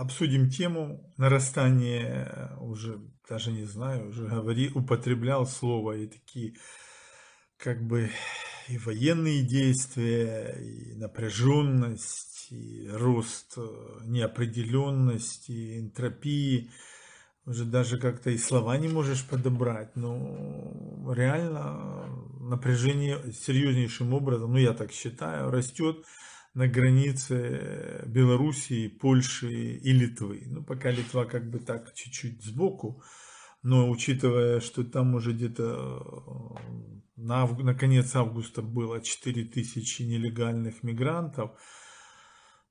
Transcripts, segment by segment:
обсудим тему нарастания, э, уже даже не знаю, уже говори, употреблял слово и такие как бы и военные действия, и напряженность, и рост э, неопределенности, энтропии. Уже даже как-то и слова не можешь подобрать, но ну, реально э, напряжение серьезнейшим образом, ну я так считаю, растет на границе э, Белоруссии, Польши и Литвы. Ну, пока Литва как бы так чуть-чуть сбоку, но учитывая, что там уже где-то э, на, авгу... на конец августа было 4000 нелегальных мигрантов,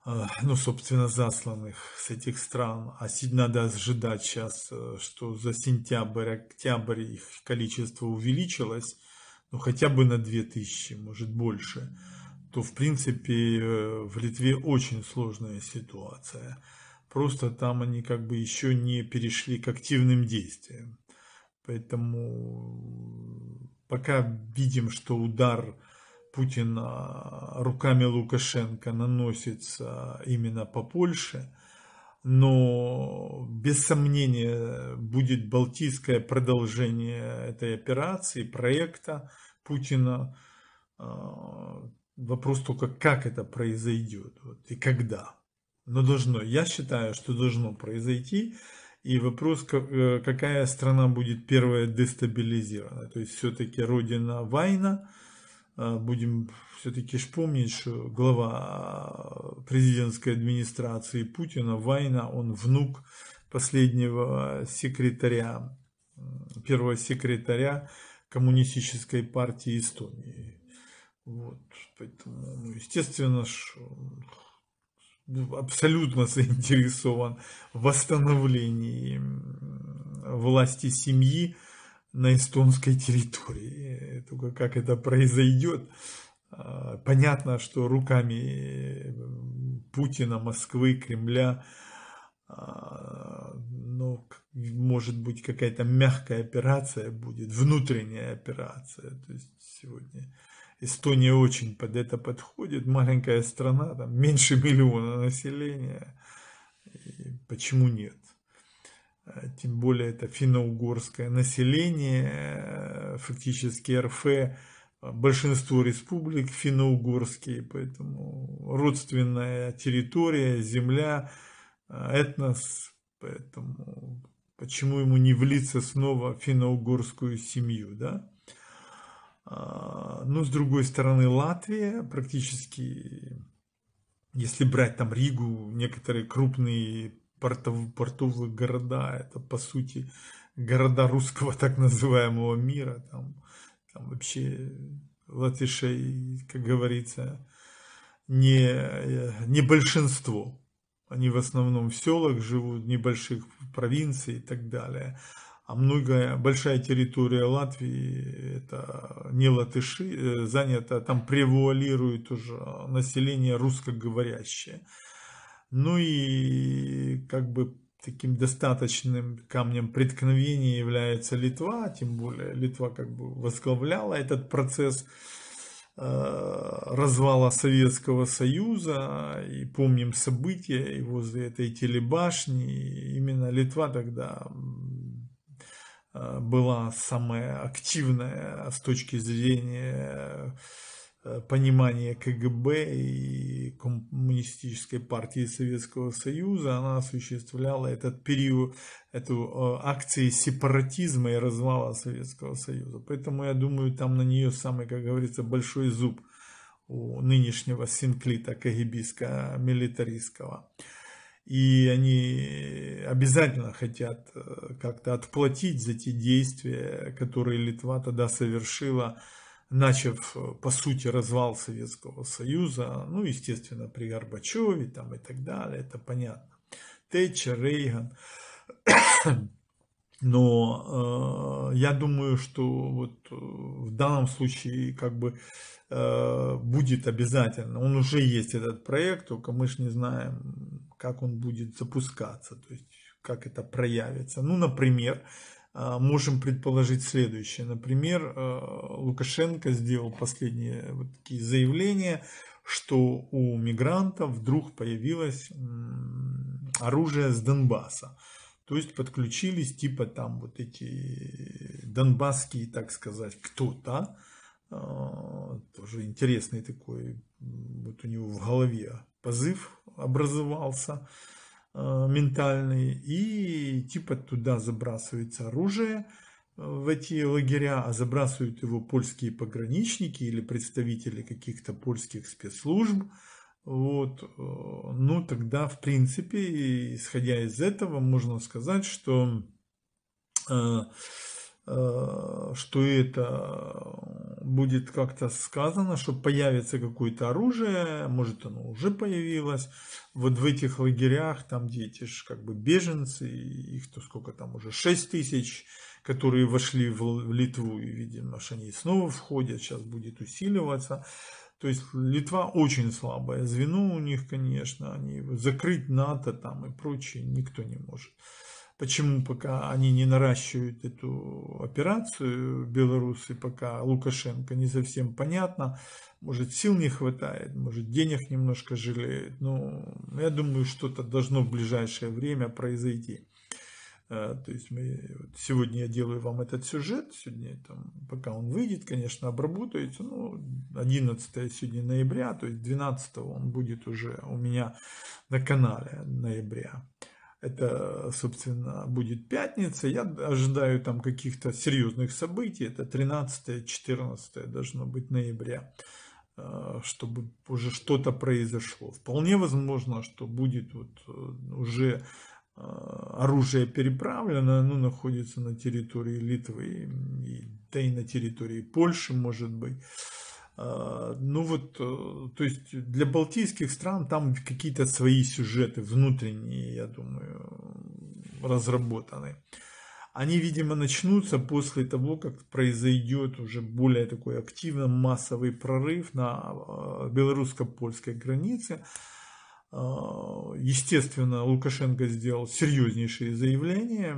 э, ну, собственно, засланных с этих стран. А надо ожидать сейчас, что за сентябрь, октябрь их количество увеличилось, ну, хотя бы на 2000, может, больше то в принципе э, в Литве очень сложная ситуация. Просто там они как бы еще не перешли к активным действиям. Поэтому пока видим, что удар Путина руками Лукашенко наносится именно по Польше, но без сомнения будет балтийское продолжение этой операции, проекта Путина, а, Вопрос только, как это произойдет вот, и когда. Но должно, я считаю, что должно произойти. И вопрос, э, какая страна будет первая дестабилизирована. То есть все-таки родина Вайна. Э, будем все-таки ж помнить, что глава э, президентской администрации Путина Вайна, он внук последнего секретаря, первого секретаря коммунистической партии Эстонии. Вот, поэтому, ну, естественно, ну, абсолютно заинтересован в восстановлении власти семьи на эстонской территории. Только как это произойдет, а, понятно, что руками Путина, Москвы, Кремля, а, но может быть какая-то мягкая операция будет, внутренняя операция. То есть сегодня Эстония очень под это подходит, маленькая страна, там меньше миллиона населения, и почему нет? А тем более это финно-угорское население, э, фактически РФ, большинство республик финно-угорские, поэтому родственная территория, земля, э, этнос, поэтому почему ему не влиться снова в финно-угорскую семью, да? А, но с другой стороны Латвия практически, если брать там Ригу, некоторые крупные портов, портовые города, это по сути города русского так называемого мира, там, там вообще латышей, как говорится, не, не большинство. Они в основном в селах живут, в небольших провинциях и так далее а многое, большая территория Латвии, это не латыши, э, занято, там превуалирует уже население русскоговорящее. Ну и как бы таким достаточным камнем преткновения является Литва, тем более Литва как бы возглавляла этот процесс э, развала Советского Союза, и помним события и возле этой телебашни, именно Литва тогда была самая активная с точки зрения э, понимания КГБ и Коммунистической партии Советского Союза, она осуществляла этот период, эту э, акции сепаратизма и развала Советского Союза. Поэтому я думаю, там на нее самый, как говорится, большой зуб у нынешнего синклита кагибиска милитаристского и они обязательно хотят э, как-то отплатить за те действия, которые Литва тогда совершила, начав, э, по сути, развал Советского Союза, ну, естественно, при Горбачеве там и так далее, это понятно. Тэтчер, Рейган. Но э, я думаю, что вот э, в данном случае как бы э, будет обязательно. Он уже есть этот проект, только мы же не знаем, как он будет запускаться, то есть как это проявится. Ну, например, а, можем предположить следующее. Например, а, Лукашенко сделал последние вот такие заявления, что у мигрантов вдруг появилось оружие с Донбасса. То есть подключились типа там вот эти донбасские, так сказать, кто-то. А, тоже интересный такой, вот у него в голове позыв образовался э, ментальный, и типа туда забрасывается оружие э, в эти лагеря, а забрасывают его польские пограничники или представители каких-то польских спецслужб, вот, э, ну тогда в принципе, исходя из этого, можно сказать, что, что это будет как-то сказано, что появится какое-то оружие, может оно уже появилось, вот в этих лагерях, там где эти ж как бы беженцы, их то сколько там уже, 6 тысяч, которые вошли в Литву, и видимо, что они снова входят, сейчас будет усиливаться. То есть Литва очень слабая, звено у них, конечно, они закрыть НАТО там и прочее никто не может. Почему пока они не наращивают эту операцию белорусы, пока Лукашенко, не совсем понятно. Может сил не хватает, может денег немножко жалеет. Но ну, я думаю, что-то должно в ближайшее время произойти. Э, то есть мы, вот сегодня я делаю вам этот сюжет, сегодня там, пока он выйдет, конечно, обработается, ну, 11 сегодня ноября, то есть 12 он будет уже у меня на канале ноября это, собственно, будет пятница. Я ожидаю там каких-то серьезных событий. Это 13-14 должно быть ноября, э, чтобы уже что-то произошло. Вполне возможно, что будет вот э, уже э, оружие переправлено, оно находится на территории Литвы, да и на территории Польши, может быть. А, ну вот, э, то есть для балтийских стран там какие-то свои сюжеты внутренние, я думаю, разработаны. Они, видимо, начнутся после того, как произойдет уже более такой активно массовый прорыв на э, белорусско-польской границе. А, естественно, Лукашенко сделал серьезнейшие заявления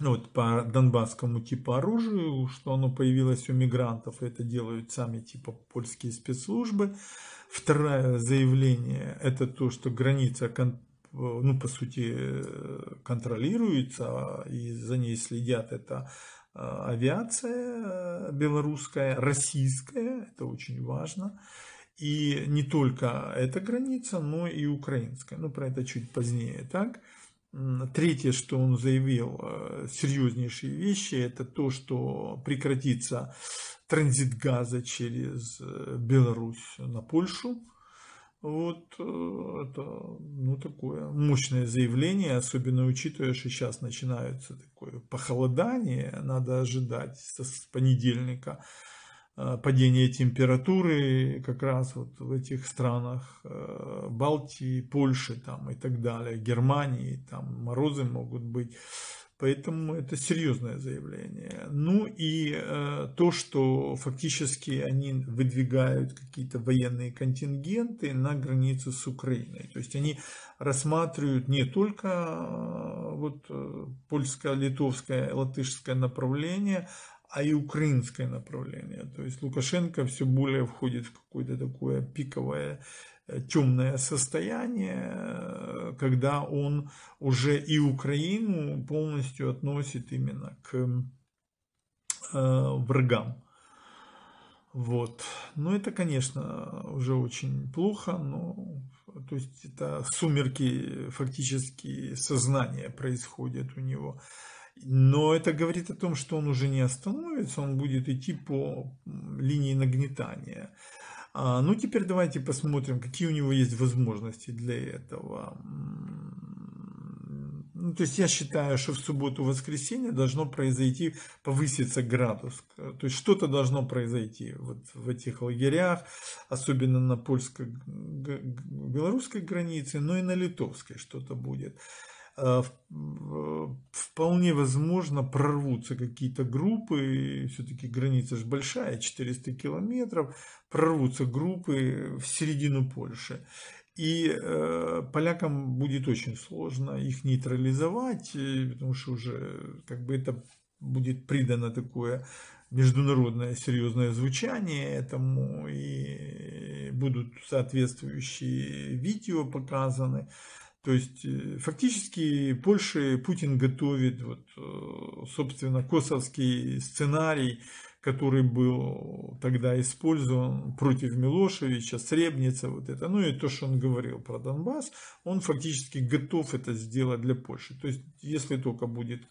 ну, вот по донбасскому типа оружию, что оно появилось у мигрантов, это делают сами типа польские спецслужбы. Второе заявление – это то, что граница, ну, по сути, э, контролируется, и за ней следят, это э, авиация э, белорусская, российская, это очень важно. И не только эта граница, но и украинская. Ну, про это чуть позднее, так? Третье, что он заявил, э, серьезнейшие вещи, это то, что прекратится транзит газа через э, Беларусь на Польшу. Вот э, это ну, такое мощное заявление, особенно учитывая, что сейчас начинается такое похолодание, надо ожидать с понедельника Э, падение температуры как раз вот в этих странах э, Балтии, Польши там и так далее, Германии, там морозы могут быть. Поэтому это серьезное заявление. Ну и э, то, что фактически они выдвигают какие-то военные контингенты на границу с Украиной. То есть они рассматривают не только вот, польско-литовское, латышское направление, а и украинское направление. То есть Лукашенко все более входит в какое-то такое пиковое э, темное состояние, э, когда он уже и Украину полностью относит именно к э, врагам. Вот. Но ну, это, конечно, уже очень плохо, но то есть это сумерки фактически сознания происходят у него. Но это говорит о том, что он уже не остановится, он будет идти по линии нагнетания. А, ну, теперь давайте посмотрим, какие у него есть возможности для этого. Ну, то есть я считаю, что в субботу-воскресенье должно произойти, повыситься градус. То есть что-то должно произойти вот в этих лагерях, особенно на польско-белорусской границе, но и на литовской что-то будет. Э, вполне возможно прорвутся какие-то группы, все-таки граница же большая, 400 километров, прорвутся группы в середину Польши. И э, полякам будет очень сложно их нейтрализовать, потому что уже как бы это будет придано такое международное серьезное звучание этому, и будут соответствующие видео показаны. То есть э, фактически Польше Путин готовит, вот, э, собственно, косовский сценарий, который был тогда использован против Милошевича, Сребница, вот это, ну и то, что он говорил про Донбасс, он фактически готов это сделать для Польши. То есть, если только будет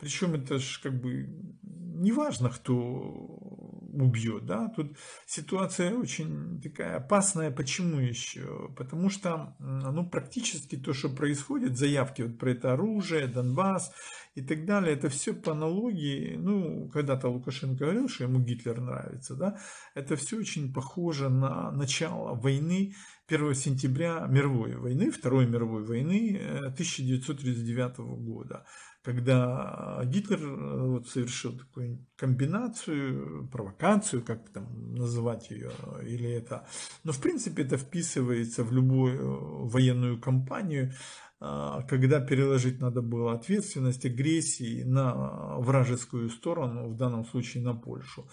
причем это же как бы не важно, кто убьет, да, тут ситуация очень такая опасная, почему еще? Потому что, ну, практически то, что происходит, заявки вот про это оружие, Донбасс и так далее, это все по аналогии, ну, когда-то Лукашенко говорил, что ему Гитлер нравится, да, это все очень похоже на начало войны 1 сентября мировой войны, Второй мировой войны 1939 э, года, когда э, Гитлер э, вот совершил такую комбинацию, провокацию, как там называть ее, или это. Но в принципе это вписывается в любую военную кампанию, когда переложить надо было ответственность агрессии на вражескую сторону, в данном случае на Польшу.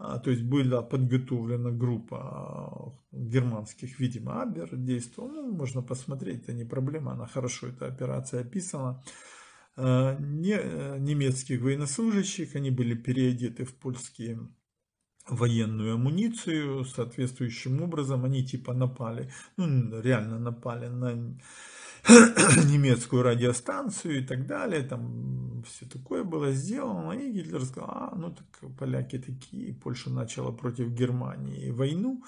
А, то есть была подготовлена группа а, германских, видимо, Абер действовал, ну, можно посмотреть, это не проблема, она хорошо, эта операция описана, а, не, э, немецких военнослужащих, они были переодеты в польские военную амуницию, соответствующим образом они типа напали, ну реально напали на немецкую радиостанцию и так далее, там все такое было сделано, и Гитлер сказал, а, ну так поляки такие, Польша начала против Германии войну,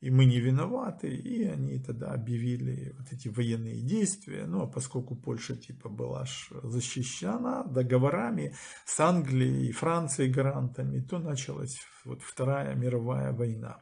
и мы не виноваты, и они тогда объявили вот эти военные действия, ну а поскольку Польша типа была защищена договорами с Англией, Францией гарантами, то началась вот Вторая мировая война.